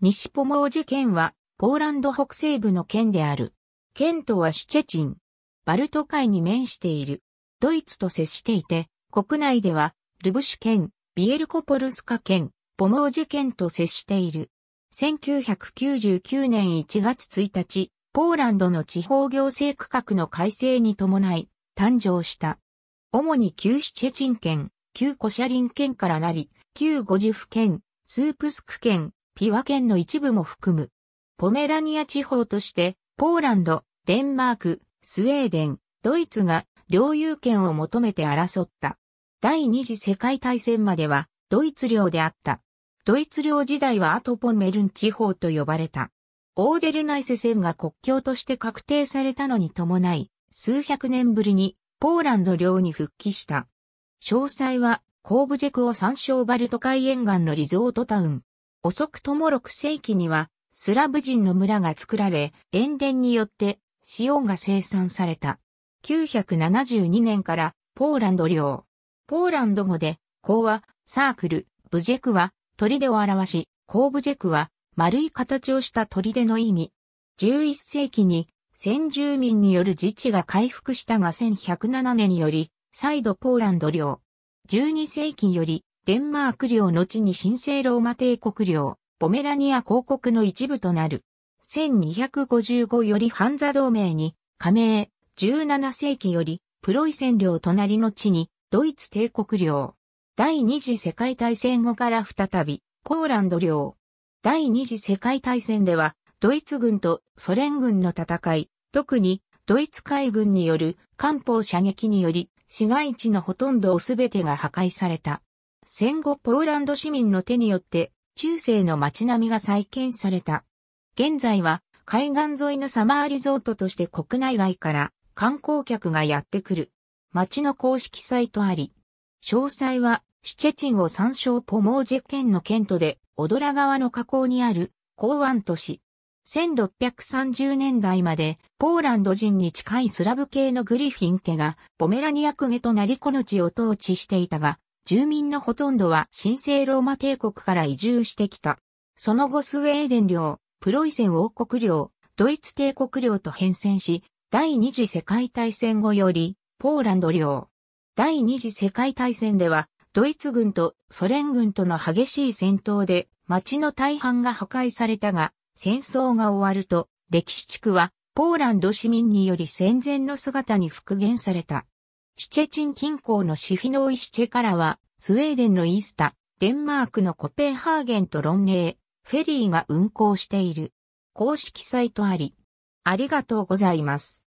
西ポモージ県は、ポーランド北西部の県である。県都はシュチェチン。バルト海に面している。ドイツと接していて、国内では、ルブシュ県、ビエルコポルスカ県、ポモージ県と接している。1999年1月1日、ポーランドの地方行政区画の改正に伴い、誕生した。主に旧シュチェチン県、旧コシャリン県からなり、旧ゴジフ県、スープスク県、ピワ県の一部も含む。ポメラニア地方として、ポーランド、デンマーク、スウェーデン、ドイツが領有権を求めて争った。第二次世界大戦まではドイツ領であった。ドイツ領時代はアトポンメルン地方と呼ばれた。オーデルナイセ線が国境として確定されたのに伴い、数百年ぶりにポーランド領に復帰した。詳細は、コーブジェクを参照バルト海沿岸のリゾートタウン、遅くとも6世紀には、スラブ人の村が作られ、塩田によって、塩が生産された。972年から、ポーランド領。ポーランド語で、項は、サークル、ブジェクは、砦を表し、項ブジェクは、丸い形をした砦の意味。11世紀に、先住民による自治が回復したが1107年より、再度ポーランド領。12世紀より、デンマーク領の地に神聖ローマ帝国領、ポメラニア公国の一部となる。1255よりハンザ同盟に加盟、17世紀よりプロイセン領隣の地にドイツ帝国領。第二次世界大戦後から再びポーランド領。第二次世界大戦ではドイツ軍とソ連軍の戦い、特にドイツ海軍による艦砲射撃により市街地のほとんどを全てが破壊された。戦後ポーランド市民の手によって中世の街並みが再建された。現在は海岸沿いのサマーリゾートとして国内外から観光客がやってくる。街の公式サイトあり。詳細はシュチェチンを参照ポモージェ県の県都で、オドラ川の河口にある港湾都市。1630年代までポーランド人に近いスラブ系のグリフィン家がポメラニアクゲとナリコの地を統治していたが、住民のほとんどは神聖ローマ帝国から移住してきた。その後スウェーデン領、プロイセン王国領、ドイツ帝国領と変遷し、第二次世界大戦後より、ポーランド領。第二次世界大戦では、ドイツ軍とソ連軍との激しい戦闘で、町の大半が破壊されたが、戦争が終わると、歴史地区は、ポーランド市民により戦前の姿に復元された。シチェチン近郊のシフィノイシチェからは、スウェーデンのイースタ、デンマークのコペンハーゲンとロンネー、フェリーが運行している。公式サイトあり。ありがとうございます。